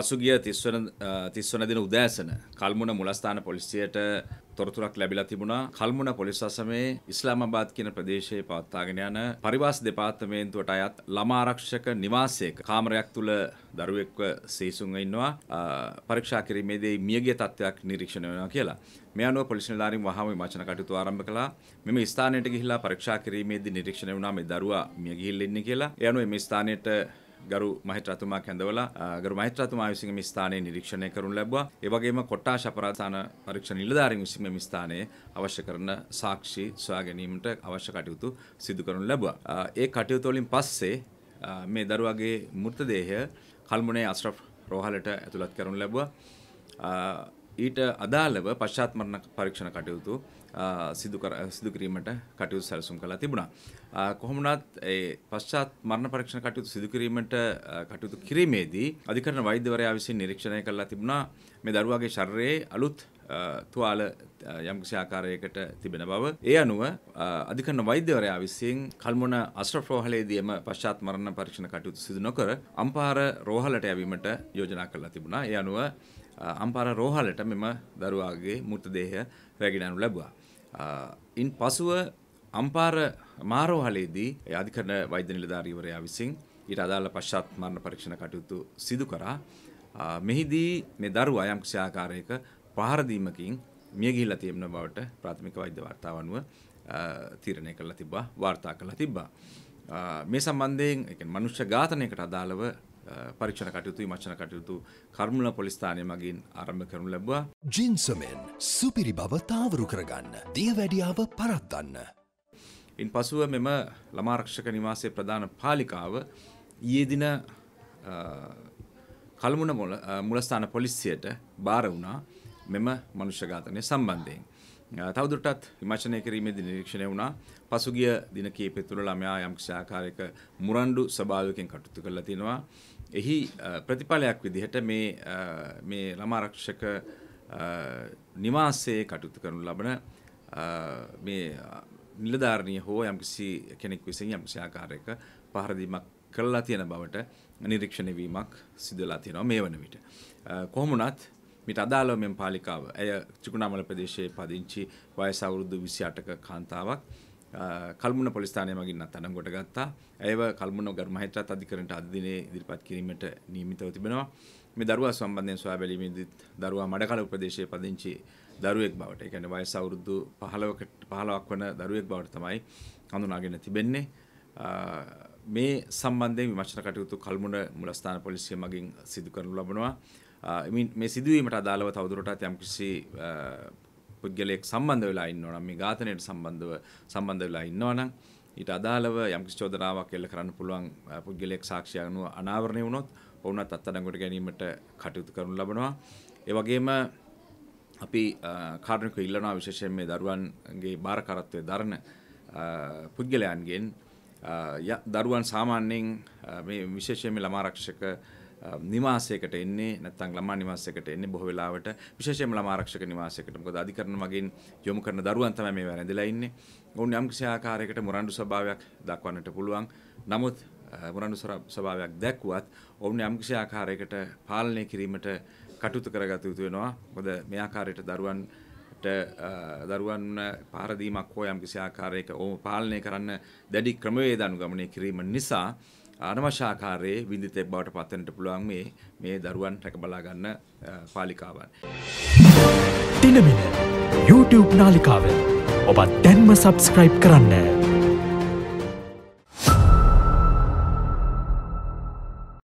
පසුගිය තිස්වන තිස්වන දින උදෑසන කල්මුණ මුලස්ථාන පොලිසියට තොරතුරක් ලැබිලා තිබුණා කල්මුණ පොලිස් අසමේ ඉස්ලාමාබාද් කියන ප්‍රදේශයේ පවත්වාගෙන යන පරිවාස දෙපාර්තමේන්තුවට අයත් ළමා ආරක්ෂක නිවාසයක කාමරයක් තුල දරුවෙක්ව සේසුන්ව ඉන්නවා පරීක්ෂා කිරීමේදී මියගිය තත්ත්වයක් නිරීක්ෂණය වෙනවා කියලා. මේ අනුව පොලිස් නිලධාරීන් වහාම විමර්ශන කටයුතු ආරම්භ කළා. මෙම ස්ථානයට ගිහිලා පරීක්ෂා කිරීමේදී නිරීක්ෂණය වුණා මේ දරුවා මිය ගිහිල්ලා ඉන්නේ කියලා. ඒ අනුව මේ ස්ථානයට ගරු මහිත්‍රාතුමා කැඳවලා ගරු මහිත්‍රාතුමා විසින් මේ ස්ථානයේ නිරීක්ෂණය කරනු ලැබුවා. ඒ වගේම කොට්ටාෂ අපරාධාන පරීක්ෂණ නිලධාරීන් විසින් මේ ස්ථානයේ අවශ්‍ය කරන සාක්ෂි සොයා ගැනීමට අවශ්‍ය කටයුතු සිදු කරනු ලැබුවා. ඒ කටයුතු වලින් පස්සේ මේ දරුවාගේ මෘතදේහය කල්මුනේ අස්රෆ් රෝහලට ඇතුළත් කරනු ලැබුවා. ඊට අදාළව පශ්චාත් මරණ පරීක්ෂණ කටයුතු සිදු සිදු කිරීමට කටයුතු සැලසුම් කළා තිබුණා. කොහොම වුණත් ඒ පශ්චාත් මරණ පරීක්ෂණ කටයුතු සිදු කිරීමට කටයුතු කිරීමේදී අධිකරණ වෛද්‍යවරයා විසින් නිරීක්ෂණය කළා තිබුණා මේ දරුවාගේ ශරීරයේ අලුත් තුවාල යම්කිසි ආකාරයකට තිබෙන බව. ඒ අනුව අධිකරණ වෛද්‍යවරයා විසින් කල්මුණ අස්ට්‍රෆ් රෝහලේදීම පශ්චාත් මරණ පරීක්ෂණ කටයුතු සිදු නොකර අම්පාර රෝහලට යැවීමට යෝජනා කළා තිබුණා. ඒ අනුව අම්පාර රෝහලට මෙම දරුවාගේ මෘතදේහය රැගෙනනු ලැබවා. ඉන් පසුව අම්පාර මාරෝහලේදී අධිකරණ වෛද්‍ය නිලධාරීවරයා විසින් ඊට අදාළ පශ්චාත් මරණ පරීක්ෂණ කටයුතු සිදු කරා. මෙහිදී මේ දරුවා යම්කිසි ආකාරයක පහර දීමකින් මිය ගිහිල්ලා තියෙන බවට ප්‍රාථමික වෛද්‍ය වාර්තාව අනුව තීරණය කරලා තිබ්බා වාර්තා කරලා තිබ්බා. මේ සම්බන්ධයෙන් ඒ කියන්නේ මනුෂ්‍ය ඝාතනයකට අදාළව පරීක්ෂණ කටයුතු විමර්ශන කටයුතු කර්මල පොලිස් ස්ථානය මගින් ආරම්භ කරනු ලැබුවා. ජින්සමෙන් සුපිරි බව තාවරු කරගන්න දියවැඩියාව පරත්වන්න. ඉන් පසුව මෙම ළමාරක්ෂක නිවාසය ප්‍රධාන පාලිකාව ඊයේ දින කළමුණ මුලස්ථාන පොලිසියට බාර වුණා මෙම මනුෂ්‍ය ඝාතනය සම්බන්ධයෙන්. තවදුරටත් විමර්ශනය කිරීමේදී නිරීක්ෂණය වුණා පසුගිය දින කීපය තුළ ළමයා යම් ආකාරයක මුරණ්ඩු ස්වභාවයකින් කටයුතු කරලා තිනවා. එහි ප්‍රතිඵලයක් විදිහට මේ මේ ළමා ආරක්ෂක නිවාසයේ කටයුතු කරනු ලබන මේ නිලධාරණිය හෝ යම්කිසි කෙනෙක් විසින් යම්කිසි ආකාරයක පහර දීමක් කළා තියෙන බවට නිරීක්ෂණය වීමක් සිදුලා තියෙනවා මේ වන විට. කොහොම වුණත් මිට අදාළව මෙම පාලිකාව ඇය ත්‍රිකුණාමල ප්‍රදේශයේ පදිංචි වයස අවුරුදු 28ක කාන්තාවක් කල්මුණ පොලිස්ථානය මගින් අත්අඩංගුවට ගත්තා. ඇයව කල්මුණ ගරු මහේත්‍රාත් අධිකරණයට අද දිනේ ඉදිරිපත් කිරීමට නියමිතව තිබෙනවා. මේ දරුවා සම්බන්ධයෙන් සොයා බැලීමේදී දරුවා මඩකලව ප්‍රදේශයේ පදිංචි දරුවෙක් බවට, ඒ කියන්නේ වයස අවුරුදු 15කට 15ක් වන දරුවෙක් බවට තමයි හඳුනාගෙන තිබෙන්නේ. මේ සම්බන්ධයෙන් විමර්ශන කටයුතු කල්මුණ මුලස්ථාන පොලිසිය මගින් සිදු කරනු ලබනවා. මේ සිදුවීමට අදාළව තවදුරටත් යම්කිසි පුද්ගලයෙක් සම්බන්ධ වෙලා ඉන්නවා නම් මේ ඝාතනයට සම්බන්ධව සම්බන්ධ වෙලා ඉන්නවා නම් ඊට අදාළව යම්කිසි චෝදනාවක් එල්ල කරන්න පුළුවන් පුද්ගලයෙක් සාක්ෂිය අනුව අනාවරණය වුණොත් ඔවුන්ත් අත්අඩංගුවට ගැනීමට කටයුතු කරනු ලබනවා. ඒ වගේම අපි කාරුණික ඉල්ලනවා විශේෂයෙන් මේ දරුවන්ගේ බාරකරත්වයේ දරන පුද්ගලයන්ගෙන් දරුවන් සාමාන්‍යයෙන් මේ විශේෂයෙන් ළමා ආරක්ෂක නිවාසයකට එන්නේ නැත්නම් ළමා නිවාසයකට එන්නේ බොහෝ වෙලාවට විශේෂයෙන්ම ළමා ආරක්ෂක නිවාසයකට. මොකද අධිකරණ මගින් යොමු කරන දරුවන් තමයි මේවා රැඳිලා ඉන්නේ. ඔවුන් යම් කිසි ආකාරයකට මුරණ්ඩු ස්වභාවයක් දක්වන්නට පුළුවන්. නමුත් මුරණ්ඩු ස්වභාවයක් දැක්ුවත් ඔවුන් යම් කිසි ආකාරයකට පාලනය කිරීමට කටයුතු කරගත යුතු වෙනවා. මොකද මේ ආකාරයට දරුවන් දරුවන් පාරදීමක් හෝ යම් කිසි ආකාරයක ඔවුන් පාලනය කරන්න දැඩි ක්‍රමවේද අනුගමනය කිරීම නිසා අනවශ්‍යාකාරයේ විඳිතෙක් බවට පත්වෙනට පුළුවන් මේ මේ දරුවන් රැකබලා ගන්න පාලිකාවන්. දිනමින YouTube නාලිකාවෙන් ඔබත් දැන්ම සබස්ක්‍රයිබ් කරන්න.